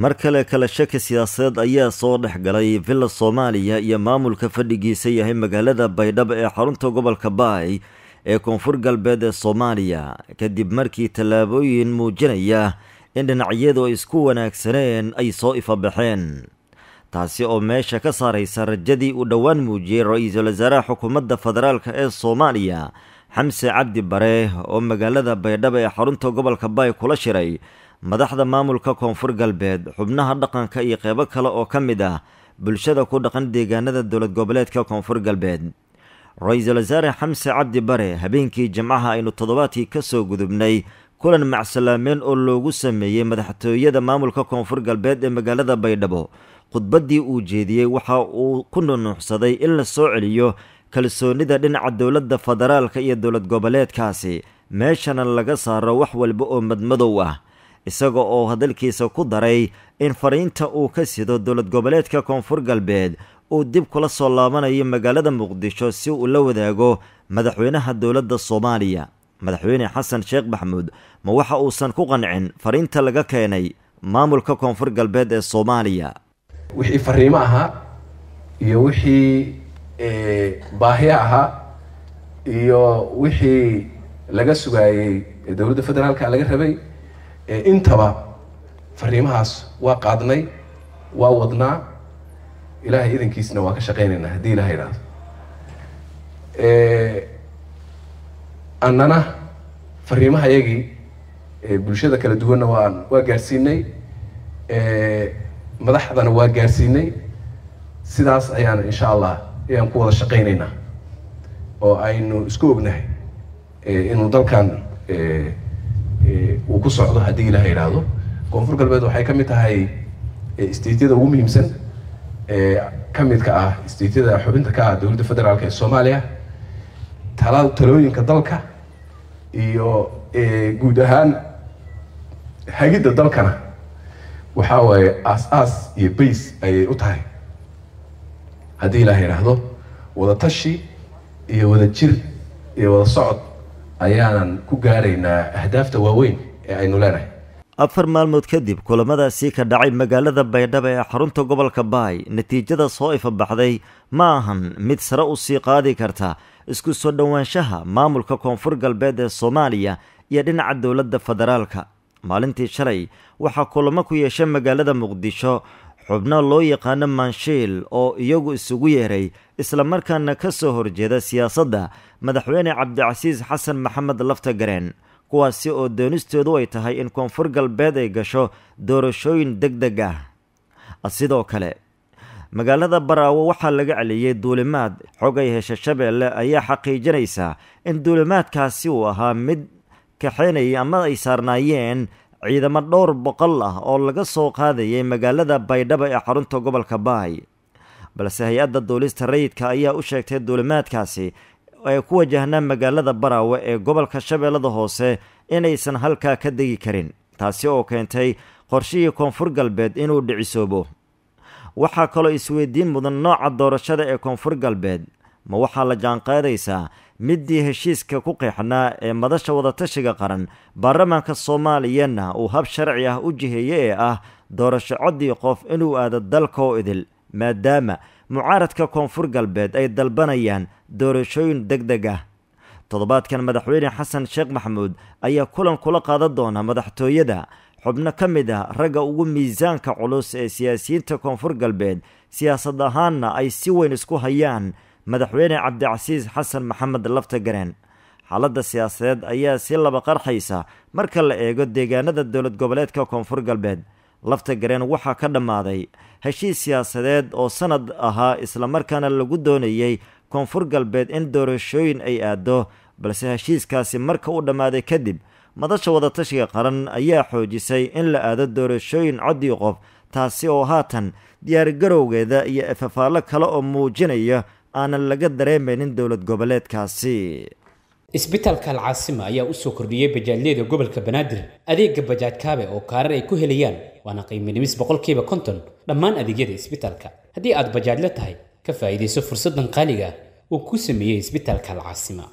mar kale kala shaki siyaasadeed ayaa soo dhex galay villa soomaaliya iyo maamulka fadhigiisa yahay magaalada baydhabo ee xarunta gobolka baay ee koonfur galbeed ee soomaaliya kadib markii tallaabooyin muujinaya in dhinacyadu ay isku wanaagsaneen ay soo ifabaxeen taasi oo meesha ka saaraysa rajadii uu dhowaan muujiyey ra-iisul wasaaraha xukuumadda federaalk ee soomaaliya xamse cabdi bare oo magaalada baydhabo ee xarunta gobolka baay kula shiray madaxda maamulka koonfur galbeed xubnaha dhaqanka iyo qeybo kale oo ka mid ah bulshada ku dhaqan deegaanada dowlad goboleedka koonfur galbeed ra-iisul wasaare xamse cabdi bare habeenkii jimcaha aynu toddobaadkii ka soo gudubnay kulan macsalaameen oo loogu sameeyey madaxtooyada maamulka koonfur galbeed ee magaalada baydhabo khudbaddii uu jeediyey waxa uu ku nunuuxsaday in lasoo celiyo kalsoonida dhinaca dowladda federaalka iyo dowlad goboleedkaasi meeshana laga saaro wax walba oo madmadow ah isaga oo hadalkiisa ku daray in fariinta uu ka sido dowlad goboleedka koonfur galbeed uu dib kula soo laabanayo magaalada muqdisho si uu la wadaago madaxweynaha dowladda soomaaliya madaxweyne xasan sheekh maxamuud ma waxa uusan ku qancin fariinta laga keenay maamulka koonfur galbeed ee soomaaliya wixii fariimo ahaa iyo wixii baahiyo ahaa iyo wixii laga sugaayey dowladda federaalka laga rabay intaba fariimahaas waa qaadnay waa wadnaa ilaahay idankiisna waa ka shaqeynaynaa haddii ilaha idhaahdo annana fariimaha yagii bulshada kala duwanna waan waa gaadhsiinay madaxdana waa gaadhsiinay sidaas ayaan insha allah ayaan ku wada shaqaynaynaa oo aynu isku ognahay inuu dalkan Eh, uu ku socdo haddii ilaha idhaahdo koonfur galbeed waxay ka mid tahay eh, statyada ugu muhiimsan ee eh, ka midka ah statyada xubinta ka ah dowladda federaalk ee soomaaliya talooyinka dalka iyo guud ahaan hagidda dalkana waxaa waaye aas-aas iyo bays ayay u tahay haddii ilaha idhaahdo wada tashi iyo wada jir iyo wada socod ayaan ku gaaraynaa ahdaafta waaweyn ee aynu leenahay afar maalmood kadib kulamadaasii ka dhacay magaalada baydhabo ee xarunta gobolka baay natiijada soo ifabaxday ma ahan mid sare u sii qaadi karta isku soo dhowaanshaha maamulka koonfur galbeed ee soomaaliya iyo dhinaca dowladda federaalka maalintii shalay waxaa kulamo ku yeeshay magaalada muqdisho xubno loo yaqaano manshiil oo iyagu isugu yeeray islamarkaana ka soo horjeeda siyaasadda madaxweyne cabdicasiis xasan maxamed lafta gareen kuwaasi oo doonistoodu ay tahay in koonfur galbeed ay gasho doorashooyin deg deg ah sidoo kale magaalada baraawo waxaa laga celiyey duulimaad xog ay hesha shabeelle ayaa xaqiijinaysa in duulimaadkaasi uu ahaa mid kaxeynaya ama ay saarnaayeen ciidamo dhowr boqol ah oo laga soo qaadayay magaalada baydhaba ee xarunta gobolka baay balse hay-adda duulista rayidka ayaa u sheegtay duulimaadkaasi ay ku wajahnaan magaalada baraawe ee gobolka shabeellada hoose inaysan halkaa ka degi karin taasi oo keentay qorshihii koonfur galbeed inuu dhicisoobo waxaa kaloo isweydiin mudan nooca doorashada ee koonfur galbeed ma waxaa la jaanqaadaysaa middii heshiiska ku qeexnaa ee madasha wadatashiga qaran baarlamaanka soomaaliyana uu hab sharci ah u jiheeye ee ah doorasho codii qof inuu aado dalkoo idil maadaama mucaaradka koonfur galbeed ay dalbanayaan doorashooyin deg deg ah toddobaadkan madaxweyne xasan sheekh maxamuud ayaa kulan kula qaadan doona madaxtooyada xubno ka mid ah ragga ugu miisaanka culus ee siyaasiyiinta koonfur galbeed siyaasad ahaanna ay si weyn isku hayaan madaxweyne cabdicasiis xasan maxamed lafta gareen xaaladda siyaasadeed ayaa si laba qarxaysa marka la eego deegaanada dowlad goboleedka koonfur galbeed lafta gareen waxaa ka dhammaaday heshiis siyaasadeed oo sanad ahaa islamarkaana lagu doonayey koonfur galbeed in doorashooyin ay aado balse heshiiskaasi marka u dhammaaday kadib madasha wadatashiga qaran ayaa xoojisay in la aado doorashooyin codii qof taasi oo haatan diyaargarowgeeda iyo afafaallo kale oo muujinaya aanan laga dareemaynin dowlad goboleedkaasi isbitaalka alcaasima ayaa usoo kordhiyey bajaajleyda gobolka banaadir adeega bajaajkaabe oo kaarar ay ku helayaan waana qiiminimis boqolkiiba konton dhammaan adeegyada isbitaalka haddii aad bajaajla tahay ka faa'iidayso fursaddan qaaliga uu ku sameeyey isbitaalka alcaasima